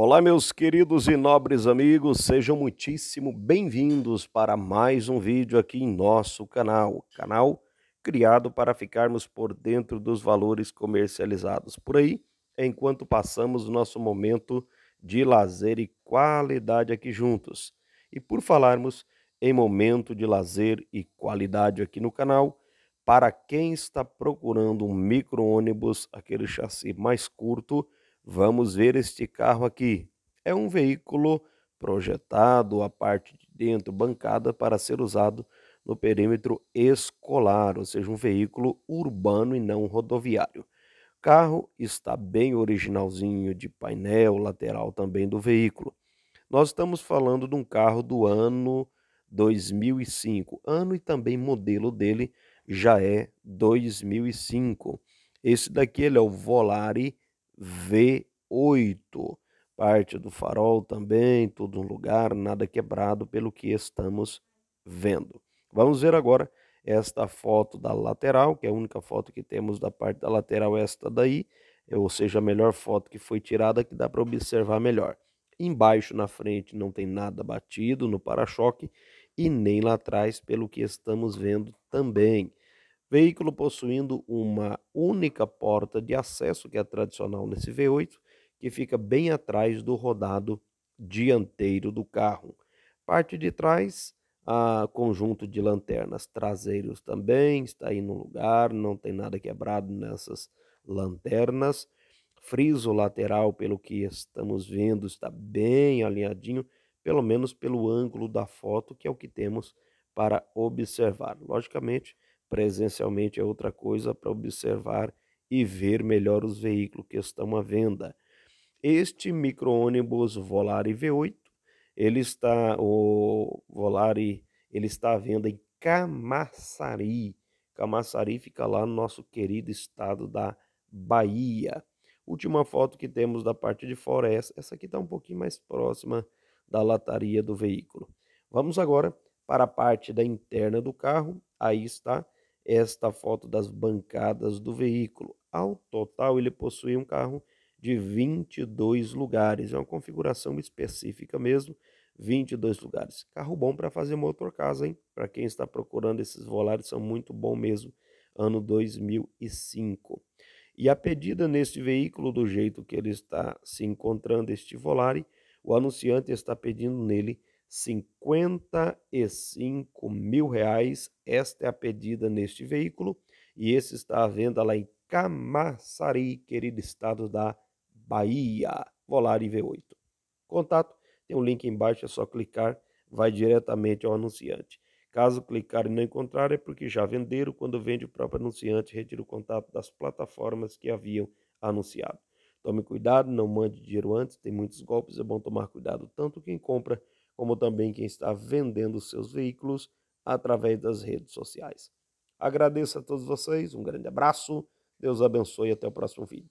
Olá, meus queridos e nobres amigos, sejam muitíssimo bem-vindos para mais um vídeo aqui em nosso canal, canal criado para ficarmos por dentro dos valores comercializados por aí, enquanto passamos o nosso momento de lazer e qualidade aqui juntos. E por falarmos em momento de lazer e qualidade aqui no canal, para quem está procurando um micro-ônibus, aquele chassi mais curto, Vamos ver este carro aqui. É um veículo projetado, a parte de dentro, bancada, para ser usado no perímetro escolar, ou seja, um veículo urbano e não rodoviário. O carro está bem originalzinho de painel lateral também do veículo. Nós estamos falando de um carro do ano 2005. Ano e também modelo dele já é 2005. Esse daqui ele é o Volare V8. Parte do farol também, todo um lugar, nada quebrado pelo que estamos vendo. Vamos ver agora esta foto da lateral, que é a única foto que temos da parte da lateral, esta daí, ou seja, a melhor foto que foi tirada, que dá para observar melhor. Embaixo, na frente, não tem nada batido no para-choque e nem lá atrás, pelo que estamos vendo também. Veículo possuindo uma única porta de acesso, que é tradicional nesse V8, que fica bem atrás do rodado dianteiro do carro. Parte de trás, a conjunto de lanternas traseiros também está aí no lugar, não tem nada quebrado nessas lanternas. Friso lateral, pelo que estamos vendo, está bem alinhadinho, pelo menos pelo ângulo da foto, que é o que temos para observar. Logicamente, presencialmente é outra coisa para observar e ver melhor os veículos que estão à venda. Este micro-ônibus Volare V8, ele está o Volare, ele está à venda em Camaçari. Camaçari fica lá no nosso querido estado da Bahia. Última foto que temos da parte de fora é essa. Essa aqui está um pouquinho mais próxima da lataria do veículo. Vamos agora para a parte da interna do carro. Aí está esta foto das bancadas do veículo. Ao total, ele possui um carro de 22 lugares, é uma configuração específica mesmo, 22 lugares. Carro bom para fazer motor casa, hein? Para quem está procurando esses volares são muito bom mesmo, ano 2005. E a pedida neste veículo do jeito que ele está se encontrando este volare, o anunciante está pedindo nele 55 mil reais. Esta é a pedida neste veículo e esse está à venda lá em Camaçari, querido estado da Bahia. Volare V8. Contato, tem um link embaixo, é só clicar, vai diretamente ao anunciante. Caso clicar e não encontrar, é porque já venderam. Quando vende o próprio anunciante, retira o contato das plataformas que haviam anunciado. Tome cuidado, não mande dinheiro antes, tem muitos golpes, é bom tomar cuidado tanto quem compra como também quem está vendendo seus veículos através das redes sociais. Agradeço a todos vocês, um grande abraço, Deus abençoe e até o próximo vídeo.